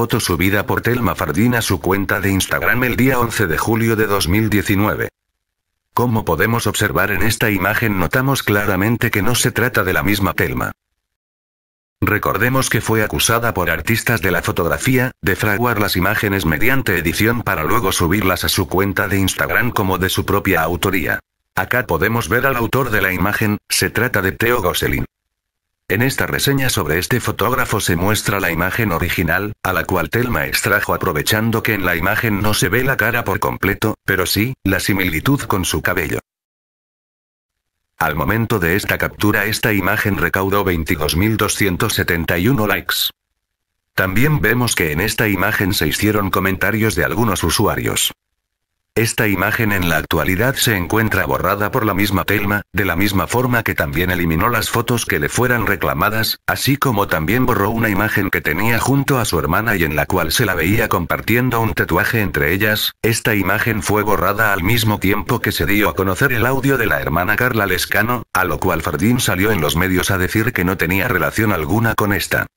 foto subida por Telma Fardín a su cuenta de Instagram el día 11 de julio de 2019. Como podemos observar en esta imagen notamos claramente que no se trata de la misma Telma. Recordemos que fue acusada por artistas de la fotografía, de fraguar las imágenes mediante edición para luego subirlas a su cuenta de Instagram como de su propia autoría. Acá podemos ver al autor de la imagen, se trata de teo Gosselin. En esta reseña sobre este fotógrafo se muestra la imagen original, a la cual Telma extrajo aprovechando que en la imagen no se ve la cara por completo, pero sí, la similitud con su cabello. Al momento de esta captura esta imagen recaudó 22.271 likes. También vemos que en esta imagen se hicieron comentarios de algunos usuarios. Esta imagen en la actualidad se encuentra borrada por la misma Telma, de la misma forma que también eliminó las fotos que le fueran reclamadas, así como también borró una imagen que tenía junto a su hermana y en la cual se la veía compartiendo un tatuaje entre ellas, esta imagen fue borrada al mismo tiempo que se dio a conocer el audio de la hermana Carla Lescano, a lo cual Fardín salió en los medios a decir que no tenía relación alguna con esta.